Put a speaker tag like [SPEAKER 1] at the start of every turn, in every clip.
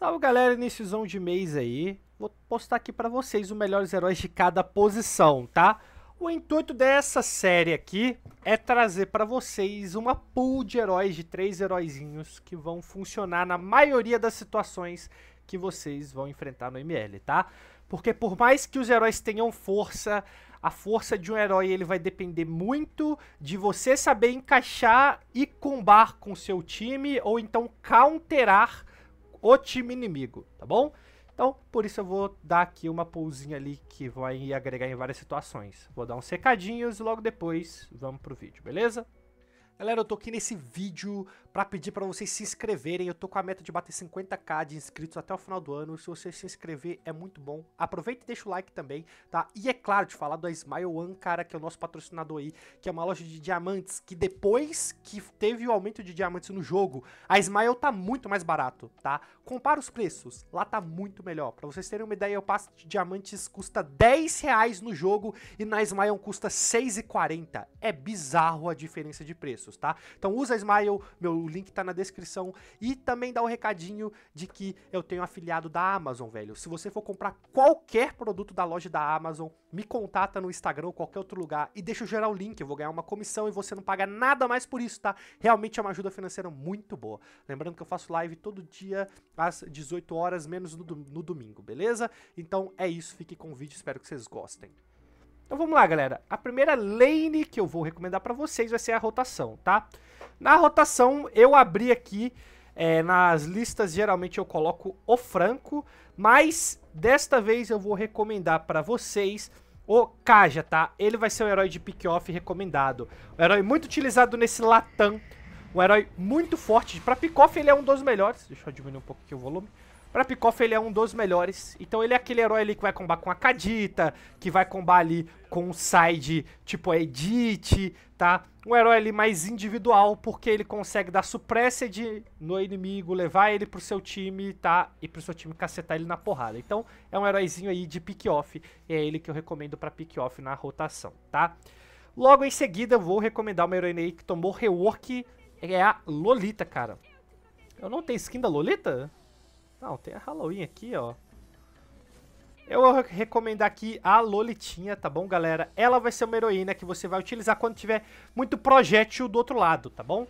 [SPEAKER 1] Salve galera, iníciozão de mês aí. Vou postar aqui para vocês os melhores heróis de cada posição, tá? O intuito dessa série aqui é trazer para vocês uma pool de heróis, de três heróizinhos que vão funcionar na maioria das situações que vocês vão enfrentar no ML, tá? Porque por mais que os heróis tenham força, a força de um herói ele vai depender muito de você saber encaixar e combar com seu time ou então counterar o time inimigo, tá bom? Então, por isso eu vou dar aqui uma pulzinha ali que vai agregar em várias situações. Vou dar uns recadinhos e logo depois vamos pro vídeo, beleza? Galera, eu tô aqui nesse vídeo para pedir para vocês se inscreverem. Eu tô com a meta de bater 50k de inscritos até o final do ano. Se você se inscrever, é muito bom. Aproveita e deixa o like também, tá? E é claro, de falar da Smile One, cara, que é o nosso patrocinador aí, que é uma loja de diamantes, que depois que teve o aumento de diamantes no jogo, a Smile tá muito mais barato, tá? Compara os preços, lá tá muito melhor. Para vocês terem uma ideia, o passo de diamantes custa 10 reais no jogo e na Smile custa 6,40. É bizarro a diferença de preços, tá? Então usa a Smile, meu o link tá na descrição. E também dá o um recadinho de que eu tenho um afiliado da Amazon, velho. Se você for comprar qualquer produto da loja da Amazon, me contata no Instagram ou qualquer outro lugar e deixa eu gerar o link. Eu vou ganhar uma comissão e você não paga nada mais por isso, tá? Realmente é uma ajuda financeira muito boa. Lembrando que eu faço live todo dia às 18 horas, menos no domingo, beleza? Então é isso, fique com o vídeo, espero que vocês gostem. Então vamos lá, galera. A primeira lane que eu vou recomendar para vocês vai ser a rotação, tá? Na rotação, eu abri aqui, é, nas listas geralmente eu coloco o Franco, mas desta vez eu vou recomendar para vocês o Kaja, tá? Ele vai ser um herói de pick-off recomendado. Um herói muito utilizado nesse Latam, um herói muito forte. Pra pick-off ele é um dos melhores. Deixa eu diminuir um pouco aqui o volume. Pra Pikoff ele é um dos melhores. Então ele é aquele herói ali que vai combar com a Kadita, que vai combar ali com o side tipo a Edith, tá? Um herói ali mais individual, porque ele consegue dar supressed no inimigo, levar ele pro seu time, tá? E pro seu time cacetar ele na porrada. Então é um heróizinho aí de pick-off, e é ele que eu recomendo pra pick-off na rotação, tá? Logo em seguida eu vou recomendar uma heroína aí que tomou rework, é a Lolita, cara. Eu não tenho skin da Lolita? Não, tem a Halloween aqui, ó. Eu vou recomendar aqui a Lolitinha, tá bom, galera? Ela vai ser uma heroína que você vai utilizar quando tiver muito projétil do outro lado, tá bom?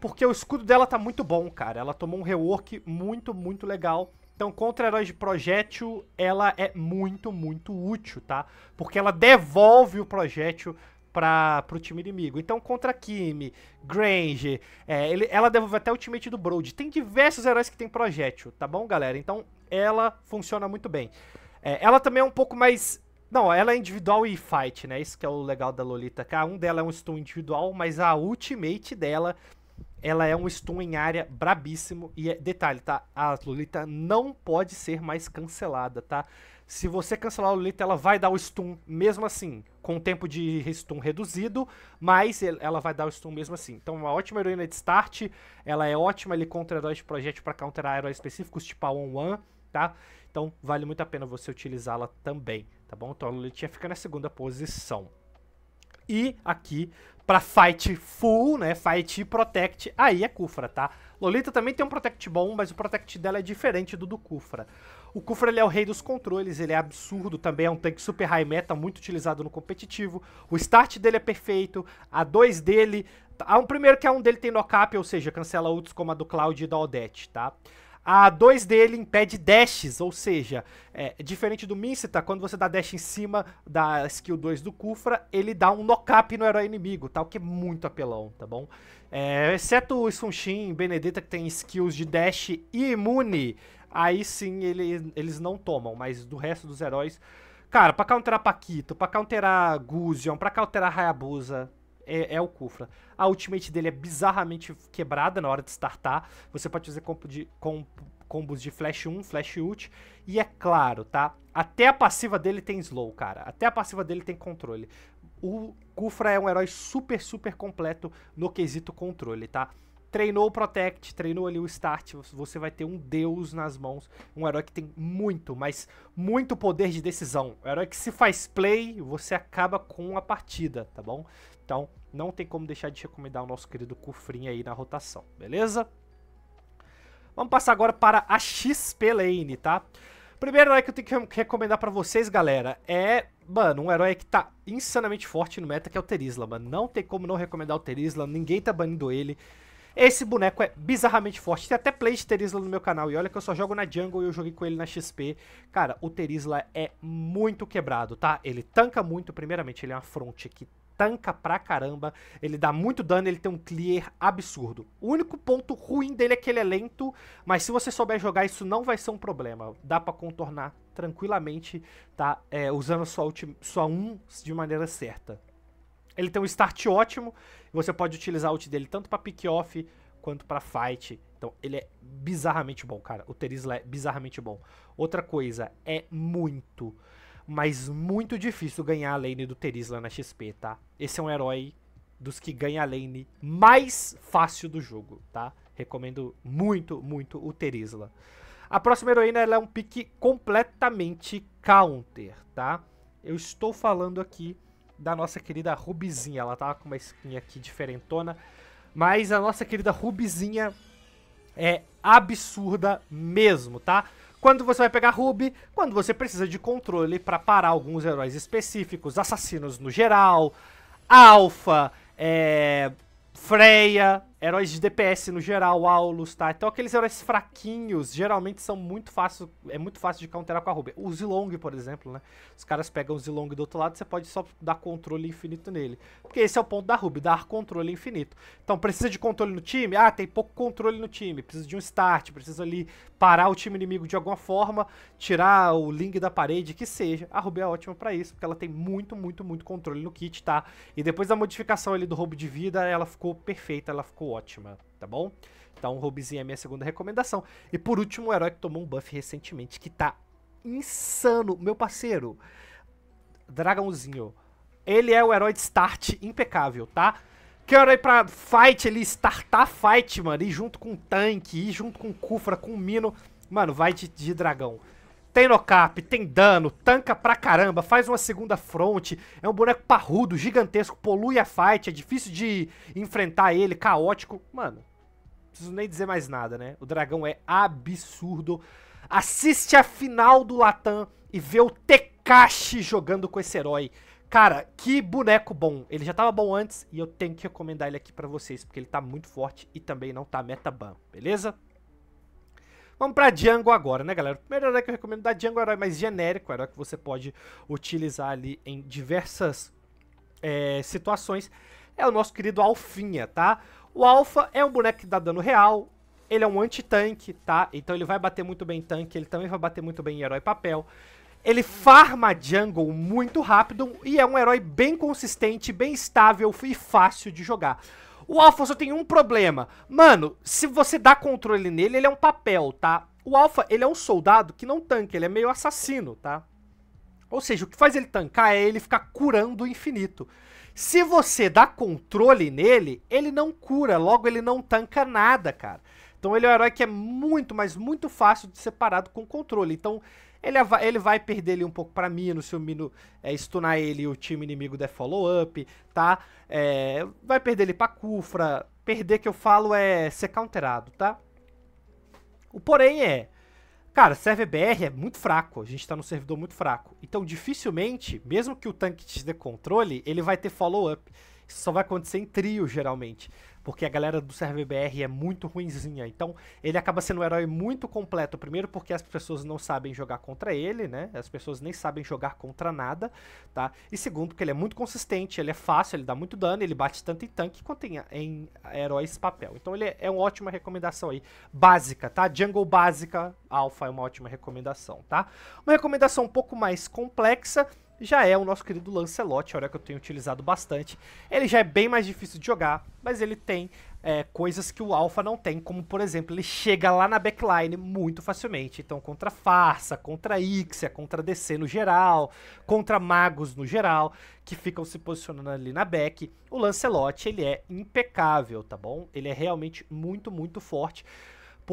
[SPEAKER 1] Porque o escudo dela tá muito bom, cara. Ela tomou um rework muito, muito legal. Então, contra heróis de projétil, ela é muito, muito útil, tá? Porque ela devolve o projétil para o time inimigo. Então, contra Kimi, Grange, é, ele, ela devolve até o ultimate do Broad. Tem diversos heróis que tem projétil, tá bom, galera? Então, ela funciona muito bem. É, ela também é um pouco mais. Não, ela é individual e fight, né? Isso que é o legal da Lolita Cara, Um dela é um stun individual, mas a ultimate dela ela é um stun em área brabíssimo. E é, detalhe, tá? A Lolita não pode ser mais cancelada, tá? Se você cancelar a Lolita, ela vai dar o stun mesmo assim, com o tempo de stun reduzido, mas ela vai dar o stun mesmo assim. Então, uma ótima heroína de start, ela é ótima ali contra heróis de projeto para counterar heróis específicos, tipo a One tá? Então, vale muito a pena você utilizá-la também, tá bom? Então, a Lolita fica na segunda posição. E aqui, para fight full, né? Fight e protect, aí é Kufra, tá? Lolita também tem um protect bom, mas o protect dela é diferente do do Kufra. O Kufra ele é o rei dos controles, ele é absurdo também, é um tanque super high meta, muito utilizado no competitivo. O start dele é perfeito, a 2 dele. A um primeiro que a 1 um dele tem knock-up, ou seja, cancela outros como a do Cloud e da Odette, tá? A 2 dele impede dashes, ou seja, é, diferente do Mincita, quando você dá dash em cima da skill 2 do Kufra, ele dá um knock-up no herói inimigo, tá? O que é muito apelão, tá bom? É, exceto o Sunshin e Benedetta, que tem skills de dash e imune aí sim ele, eles não tomam, mas do resto dos heróis. Cara, pra counterar Paquito, pra counterar Guzion, pra counterar Hayabusa, é, é, o Kufra. A ultimate dele é bizarramente quebrada na hora de startar. Você pode fazer combo de, com, combos de flash 1, flash ult. E é claro, tá? Até a passiva dele tem slow, cara. Até a passiva dele tem controle. O Kufra é um herói super, super completo no quesito controle, tá? treinou o Protect, treinou ali o Start, você vai ter um deus nas mãos. Um herói que tem muito, mas muito poder de decisão. Um herói que se faz play, você acaba com a partida, tá bom? Então, não tem como deixar de recomendar o nosso querido Cufrin aí na rotação, beleza? Vamos passar agora para a XP Lane, tá? Primeiro herói que eu tenho que recomendar para vocês, galera, é, mano, um herói que tá insanamente forte no meta, que é o Terisla, mano. Não tem como não recomendar o Terisla, ninguém tá banindo ele. Esse boneco é bizarramente forte. Tem até play de Terisla no meu canal. E olha que eu só jogo na jungle e eu joguei com ele na XP. Cara, o Terisla é muito quebrado, tá? Ele tanca muito, primeiramente. Ele é uma fronte que tanca pra caramba. Ele dá muito dano, ele tem um clear absurdo. O único ponto ruim dele é que ele é lento. Mas se você souber jogar, isso não vai ser um problema. Dá pra contornar tranquilamente, tá? É, usando sua, sua um de maneira certa. Ele tem um start ótimo, você pode utilizar o ult dele tanto para pick-off quanto para fight. Então, ele é bizarramente bom, cara. O Terizla é bizarramente bom. Outra coisa, é muito, mas muito difícil ganhar a lane do Terizla na XP, tá? Esse é um herói dos que ganha a lane mais fácil do jogo, tá? Recomendo muito, muito o Terizla. A próxima heroína é um pick completamente counter, tá? Eu estou falando aqui da nossa querida Rubizinha. Ela tava com uma skin aqui diferentona. Mas a nossa querida Rubizinha é absurda mesmo, tá? Quando você vai pegar Ruby? Quando você precisa de controle para parar alguns heróis específicos, assassinos no geral, Alpha, é, Freya, heróis de DPS no geral, Aulus, tá? Então aqueles heróis fraquinhos geralmente são muito fácil, é muito fácil de counterar com a Ruby. O Zilong, por exemplo, né? Os caras pegam o Zilong do outro lado, você pode só dar controle infinito nele. Porque esse é o ponto da Ruby, dar controle infinito. Então precisa de controle no time? Ah, tem pouco controle no time, precisa de um start, precisa ali parar o time inimigo de alguma forma, tirar o Ling da parede, que seja. A Ruby é ótima para isso, porque ela tem muito, muito, muito controle no kit, tá? E depois da modificação ali do roubo de vida, ela ficou perfeita, ela ficou ótima, tá bom? Então, o Rubizinho é minha segunda recomendação. E por último, o herói que tomou um buff recentemente, que tá insano. Meu parceiro, Dragãozinho, ele é o herói de start impecável, tá? Que ir é herói pra fight, ele startar fight, mano. Ir junto com o tanque, ir junto com o Kufra, com o Mino. Mano, vai de, de dragão. Tem nocap, tem dano, tanca pra caramba, faz uma segunda fronte, é um boneco parrudo, gigantesco, polui a fight, é difícil de enfrentar ele, caótico. Mano, preciso nem dizer mais nada, né? O dragão é absurdo. Assiste a final do Latam e vê o Tekashi jogando com esse herói. Cara, que boneco bom. Ele já tava bom antes e eu tenho que recomendar ele aqui para vocês, porque ele tá muito forte e também não tá metaban, beleza? Vamos pra Django agora, né, galera? O primeiro herói que eu recomendo da Django é o herói mais genérico, herói que você pode utilizar ali em diversas é, situações. É o nosso querido Alfinha, tá? O Alpha é um boneco que dá dano real, ele é um anti-tanque, tá? Então ele vai bater muito bem em tanque, ele também vai bater muito bem em herói papel. Ele farma jungle muito rápido e é um herói bem consistente, bem estável e fácil de jogar. O Alpha só tem um problema. Mano, se você dá controle nele, ele é um papel, tá? O Alpha, ele é um soldado que não tanca, ele é meio assassino, tá? Ou seja, o que faz ele tancar é ele ficar curando o infinito. Se você dá controle nele, ele não cura, logo ele não tanca nada, cara. Então ele é um herói que é muito, mas muito fácil de ser parado com controle. Então, ele vai, ele vai perder ele um pouco para Mino, se o Mino é, stunar ele o time inimigo der follow-up, tá? É, vai perder ele pra Cufra. Perder que eu falo é ser counterado, tá? O porém é, cara, server BR é muito fraco, a gente tá num servidor muito fraco. Então, dificilmente, mesmo que o tanque te dê controle, ele vai ter follow-up. Isso só vai acontecer em trio, geralmente porque a galera do BR é muito ruinzinha. Então, ele acaba sendo um herói muito completo, primeiro porque as pessoas não sabem jogar contra ele, né? As pessoas nem sabem jogar contra nada, tá? E segundo, porque ele é muito consistente, ele é fácil, ele dá muito dano, ele bate tanto em tanque quanto em, em heróis papel. Então, ele é, é uma ótima recomendação aí, básica, tá? Jungle básica, Alpha é uma ótima recomendação, tá? Uma recomendação um pouco mais complexa já é o nosso querido Lancelot, é hora que eu tenho utilizado bastante. Ele já é bem mais difícil de jogar, mas ele tem é, coisas que o Alpha não tem, como por exemplo, ele chega lá na backline muito facilmente. Então, contra Farsa, contra Ixia, contra DC no geral, contra Magos no geral, que ficam se posicionando ali na back. O Lancelot, ele é impecável, tá bom? Ele é realmente muito, muito forte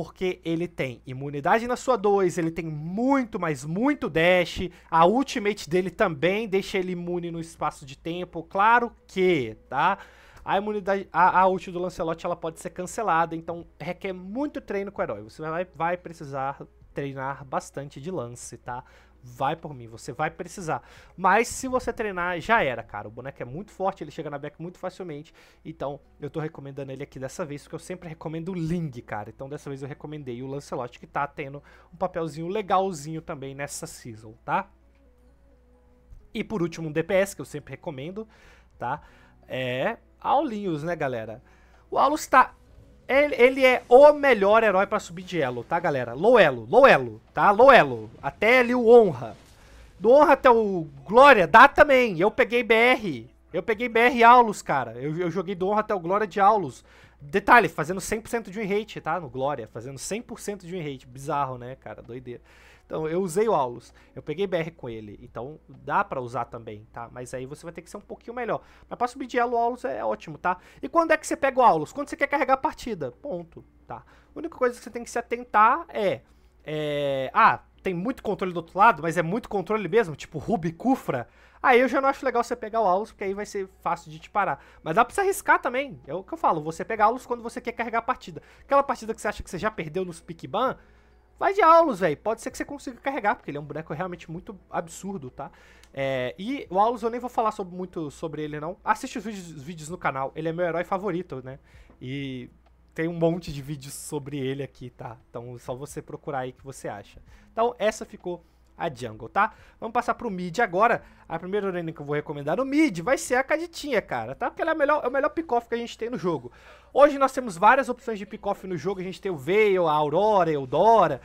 [SPEAKER 1] porque ele tem imunidade na sua 2, ele tem muito, mas muito dash. A ultimate dele também deixa ele imune no espaço de tempo. Claro que, tá? A imunidade, a, a ult do Lancelot, ela pode ser cancelada, então requer muito treino com o herói. Você vai, vai precisar treinar bastante de lance, tá? vai por mim, você vai precisar. Mas se você treinar, já era, cara. O boneco é muito forte, ele chega na back muito facilmente. Então, eu tô recomendando ele aqui dessa vez, porque eu sempre recomendo o Ling, cara. Então, dessa vez eu recomendei o Lancelot, que tá tendo um papelzinho legalzinho também nessa season, tá? E por último, um DPS, que eu sempre recomendo, tá? É Aulinhos, né, galera? O Aulus tá ele, ele, é o melhor herói para subir de elo, tá, galera? Loelo, Loelo, tá? Loelo. Até ali o Honra. Do Honra até o Glória, dá também. Eu peguei BR. Eu peguei BR Aulus, cara. Eu, eu joguei do Honra até o Glória de Aulus. Detalhe, fazendo 100% de um rate, tá? No Glória, fazendo 100% de um rate. Bizarro, né, cara? Doideira. Então, eu usei o Aulus, eu peguei BR com ele, então dá para usar também, tá? Mas aí você vai ter que ser um pouquinho melhor. Mas para subir de elo, o Aulus é ótimo, tá? E quando é que você pega o Aulus? Quando você quer carregar a partida, ponto, tá? A única coisa que você tem que se atentar é... é ah, tem muito controle do outro lado, mas é muito controle mesmo, tipo Ruby Cufra, aí eu já não acho legal você pegar o Aulus, porque aí vai ser fácil de te parar. Mas dá pra você arriscar também, é o que eu falo, você pega Aulus quando você quer carregar a partida. Aquela partida que você acha que você já perdeu nos pick Vai de Aulus, velho. Pode ser que você consiga carregar, porque ele é um boneco realmente muito absurdo, tá? É, e o Aulus eu nem vou falar sobre, muito sobre ele, não. Assiste os vídeos, os vídeos, no canal. Ele é meu herói favorito, né? E tem um monte de vídeos sobre ele aqui, tá? Então só você procurar aí que você acha. Então essa ficou a jungle, tá? Vamos passar pro mid agora. A primeira orelha que eu vou recomendar no mid vai ser a Caditinha, cara, tá? Porque ela é, melhor, é o melhor pick-off que a gente tem no jogo. Hoje nós temos várias opções de pick-off no jogo. A gente tem o Veil, a Aurora, a Eudora...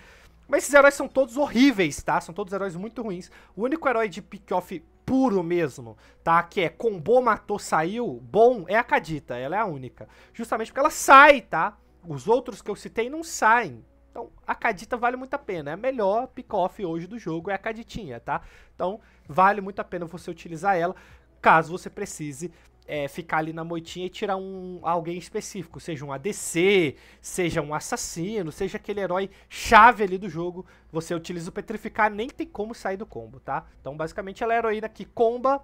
[SPEAKER 1] Mas esses heróis são todos horríveis, tá? São todos heróis muito ruins. O único herói de pick-off puro mesmo, tá? Que é combo, matou, saiu, bom, é a Cadita. Ela é a única. Justamente porque ela sai, tá? Os outros que eu citei não saem. Então, a cadita vale muito a pena. É a melhor pick-off hoje do jogo, é a caditinha, tá? Então, vale muito a pena você utilizar ela, caso você precise é, ficar ali na moitinha e tirar um, alguém específico, seja um ADC, seja um assassino, seja aquele herói chave ali do jogo. Você utiliza o Petrificar, nem tem como sair do combo, tá? Então, basicamente, ela é a heroína que comba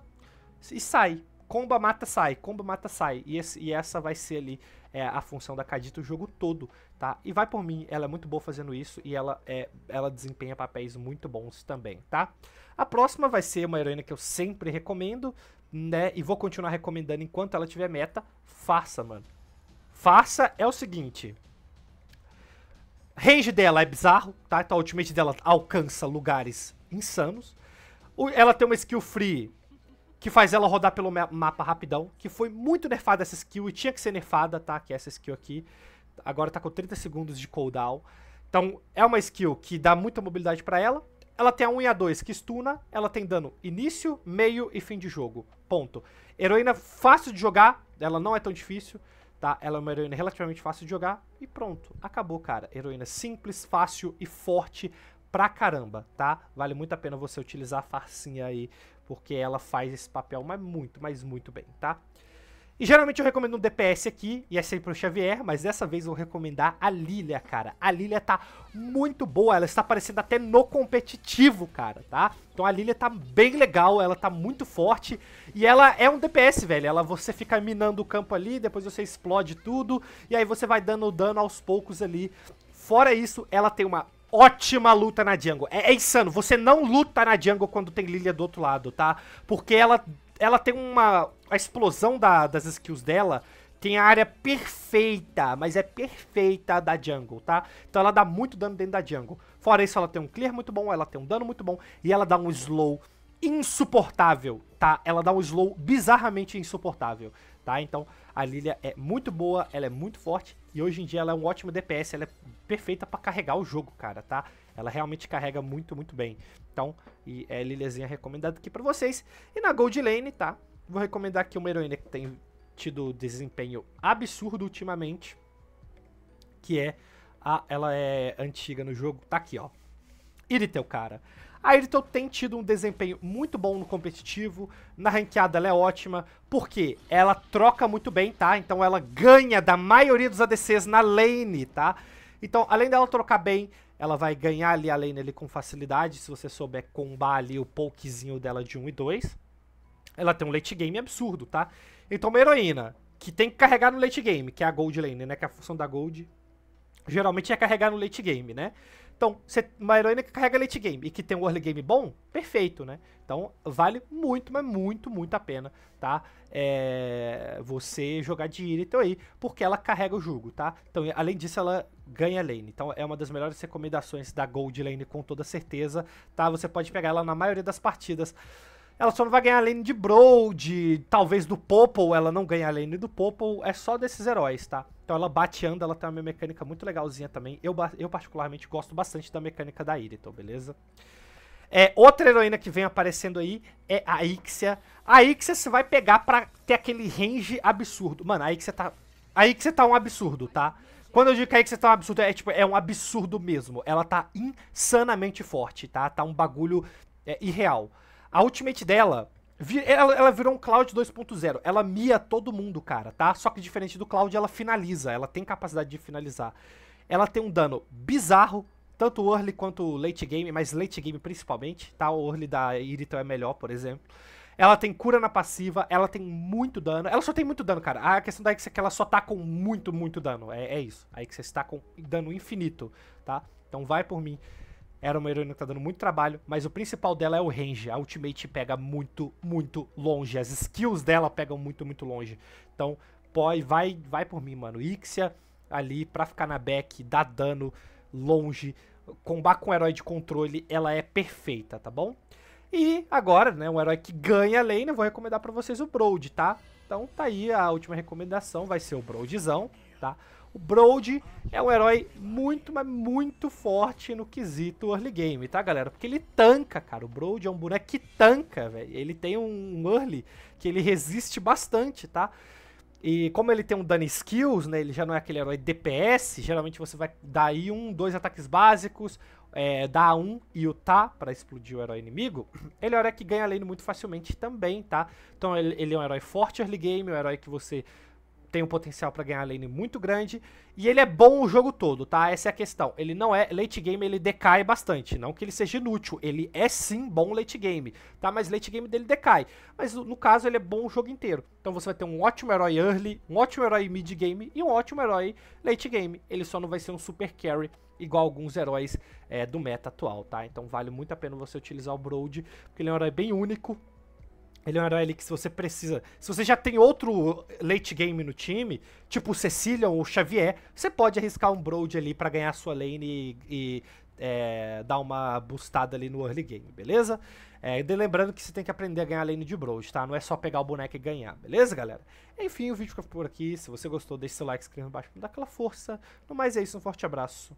[SPEAKER 1] e sai. Comba, mata, sai. Comba, mata, sai. E, esse, e essa vai ser ali é, a função da Kadita o jogo todo, tá? E vai por mim, ela é muito boa fazendo isso e ela, é, ela desempenha papéis muito bons também, tá? A próxima vai ser uma heroína que eu sempre recomendo, né? E vou continuar recomendando enquanto ela tiver meta. Faça, mano. Faça é o seguinte. Range dela é bizarro, tá? Então a ultimate dela alcança lugares insanos. Ela tem uma skill free que faz ela rodar pelo mapa rapidão, que foi muito nerfada essa skill e tinha que ser nerfada, tá? Que é essa skill aqui. Agora tá com 30 segundos de cooldown. Então, é uma skill que dá muita mobilidade para ela. Ela tem a 1 e a 2 que stuna, ela tem dano início, meio e fim de jogo. Ponto. Heroína fácil de jogar, ela não é tão difícil, tá? Ela é uma heroína relativamente fácil de jogar e pronto, acabou, cara. Heroína simples, fácil e forte pra caramba, tá? Vale muito a pena você utilizar a farcinha aí, porque ela faz esse papel, mas muito, mas muito bem, tá? E geralmente eu recomendo um DPS aqui, e é sempre o Xavier, mas dessa vez eu vou recomendar a Lilia, cara. A Lilia tá muito boa, ela está aparecendo até no competitivo, cara, tá? Então a Lilia tá bem legal, ela tá muito forte, e ela é um DPS, velho. Ela, você fica minando o campo ali, depois você explode tudo, e aí você vai dando dano aos poucos ali. Fora isso, ela tem uma ótima luta na jungle. É, é, insano. Você não luta na jungle quando tem Lilia do outro lado, tá? Porque ela, ela tem uma... A explosão da, das skills dela tem a área perfeita, mas é perfeita da jungle, tá? Então ela dá muito dano dentro da jungle. Fora isso, ela tem um clear muito bom, ela tem um dano muito bom e ela dá um slow insuportável, tá? Ela dá um slow bizarramente insuportável, tá? Então a Lilia é muito boa, ela é muito forte e hoje em dia ela é um ótimo DPS, ela é perfeita para carregar o jogo, cara, tá? Ela realmente carrega muito, muito bem. Então, e é lilezinha recomendada aqui para vocês. E na Gold Lane, tá? Vou recomendar aqui uma heroína que tem tido desempenho absurdo ultimamente, que é a, ela é antiga no jogo, tá aqui, ó. Iritel, cara. A Iritel tem tido um desempenho muito bom no competitivo, na ranqueada ela é ótima, porque ela troca muito bem, tá? Então ela ganha da maioria dos ADCs na lane, tá? Então, além dela trocar bem, ela vai ganhar ali a lane ali com facilidade, se você souber combar ali o pokezinho dela de 1 e 2. Ela tem um late game absurdo, tá? Então, uma heroína que tem que carregar no late game, que é a gold lane, né? Que é a função da gold geralmente é carregar no late game, né? Então, uma heroína que carrega late game e que tem um early game bom, perfeito, né? Então, vale muito, mas muito, muito a pena, tá? É, você jogar de Irithel aí, porque ela carrega o jogo, tá? Então, além disso, ela ganha lane. Então, é uma das melhores recomendações da Gold Lane, com toda certeza, tá? Você pode pegar ela na maioria das partidas. Ela só não vai ganhar a lane de Broad, talvez do Popple, ela não ganha a lane do Popple, é só desses heróis, tá? Então ela bateando, ela tem uma mecânica muito legalzinha também. Eu, eu particularmente gosto bastante da mecânica da Irito, então, beleza? É, outra heroína que vem aparecendo aí é a Ixia. A Ixia você vai pegar pra ter aquele range absurdo. Mano, a Ixia tá... A Ixia tá um absurdo, tá? Quando eu digo que a Ixia tá um absurdo, é tipo, é um absurdo mesmo. Ela tá insanamente forte, tá? Tá um bagulho é, irreal. A ultimate dela ela, ela, virou um Cloud 2.0. Ela mia todo mundo, cara, tá? Só que diferente do Cloud, ela finaliza. Ela tem capacidade de finalizar. Ela tem um dano bizarro, tanto early quanto late game, mas late game principalmente, tá? O early da Irito é melhor, por exemplo. Ela tem cura na passiva, ela tem muito dano. Ela só tem muito dano, cara. A questão da X é que ela só tá com muito, muito dano. É, é isso. A X está com dano infinito, tá? Então vai por mim. Era uma heroína que tá dando muito trabalho, mas o principal dela é o range. A ultimate pega muito, muito longe. As skills dela pegam muito, muito longe. Então, pode, vai, vai por mim, mano. Ixia ali pra ficar na back, dar dano longe. Combar com um herói de controle, ela é perfeita, tá bom? E agora, né, um herói que ganha a lane, eu vou recomendar para vocês o Brode, tá? Então tá aí a última recomendação, vai ser o Broadzão, tá? O Brode é um herói muito, mas muito forte no quesito early game, tá, galera? Porque ele tanca, cara. O Brode é um boneco que tanca, velho. Ele tem um early que ele resiste bastante, tá? E como ele tem um dano skills, né? Ele já não é aquele herói DPS. Geralmente você vai dar aí um, dois ataques básicos, é, um e tá para explodir o herói inimigo. Ele é um herói que ganha lane muito facilmente também, tá? Então ele, ele é um herói forte early game, é um herói que você tem um potencial para ganhar lane muito grande. E ele é bom o jogo todo, tá? Essa é a questão. Ele não é. Late game ele decai bastante. Não que ele seja inútil. Ele é sim bom late game, tá? Mas late game dele decai. Mas no caso, ele é bom o jogo inteiro. Então você vai ter um ótimo herói early, um ótimo herói mid game e um ótimo herói late game. Ele só não vai ser um super carry igual alguns heróis é, do meta atual, tá? Então vale muito a pena você utilizar o Broad, porque ele é um herói bem único, ele é um herói ali que se você precisa. Se você já tem outro late game no time, tipo o Cecilion ou o Xavier, você pode arriscar um brode ali para ganhar sua lane e, e é, dar uma boostada ali no early game, beleza? É, lembrando que você tem que aprender a ganhar lane de brode tá? Não é só pegar o boneco e ganhar, beleza, galera? Enfim, o vídeo fica por aqui. Se você gostou, deixe seu like, inscreva embaixo pra dar aquela força. No mais é isso, um forte abraço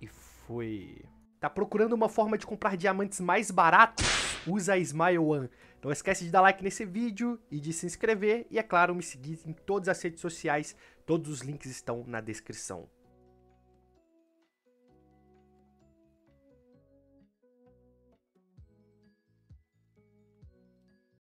[SPEAKER 1] e fui. Tá procurando uma forma de comprar diamantes mais baratos? usa a Smile One. Não esquece de dar like nesse vídeo e de se inscrever e, é claro, me seguir em todas as redes sociais. Todos os links estão na descrição.